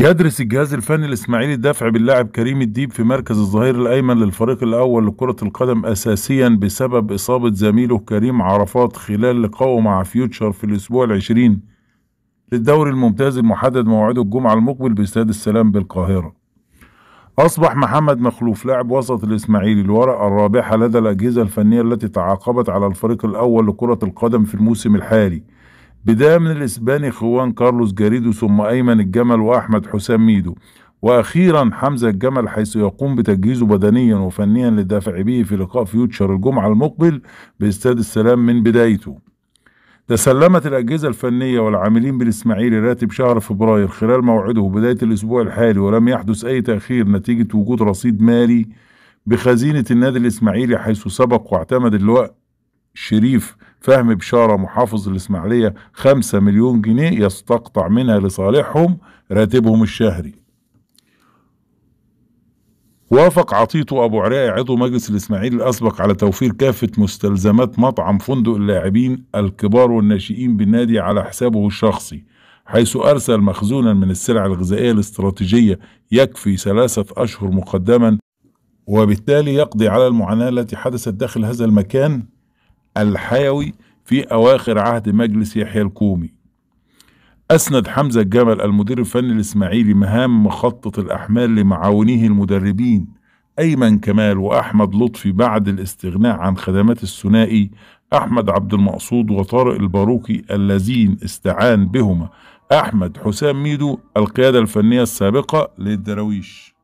يدرس الجهاز الفني الاسماعيلي الدفع باللاعب كريم الديب في مركز الظهير الايمن للفريق الاول لكرة القدم اساسيا بسبب اصابة زميله كريم عرفات خلال لقائه مع فيوتشر في الاسبوع العشرين للدوري الممتاز المحدد موعده الجمعة المقبل باستاد السلام بالقاهرة أصبح محمد مخلوف لاعب وسط الإسماعيلي الورقة الرابحة لدى الأجهزة الفنية التي تعاقبت على الفريق الأول لكرة القدم في الموسم الحالي بداية من الإسباني خوان كارلوس جاريدو ثم أيمن الجمل وأحمد حسام ميدو واخيرا حمزه الجمل حيث يقوم بتجهيزه بدنيا وفنيا للدافع به في لقاء فيوتشر الجمعه المقبل باستاد السلام من بدايته تسلمت الأجهزة الفنية والعاملين بالإسماعيلي راتب شهر فبراير خلال موعده بداية الأسبوع الحالي ولم يحدث أي تأخير نتيجة وجود رصيد مالي بخزينة النادي الإسماعيلي حيث سبق واعتمد اللواء شريف فهمي بشارة محافظ الإسماعيلية خمسة مليون جنيه يستقطع منها لصالحهم راتبهم الشهري وافق عطيته أبو عراء عضو مجلس الإسماعيلي الأسبق على توفير كافة مستلزمات مطعم فندق اللاعبين الكبار والناشئين بالنادي على حسابه الشخصي حيث أرسل مخزونا من السلع الغذائية الاستراتيجية يكفي ثلاثة أشهر مقدما وبالتالي يقضي على المعاناة التي حدثت داخل هذا المكان الحيوي في أواخر عهد مجلس يحيى الكومي أسند حمزة الجمل المدير الفني الإسماعيلي مهام مخطط الأحمال لمعاونيه المدربين أيمن كمال وأحمد لطفي بعد الاستغناء عن خدمات الثنائي أحمد عبد المقصود وطارق الباروكي اللذين استعان بهما أحمد حسام ميدو القيادة الفنية السابقة للدراويش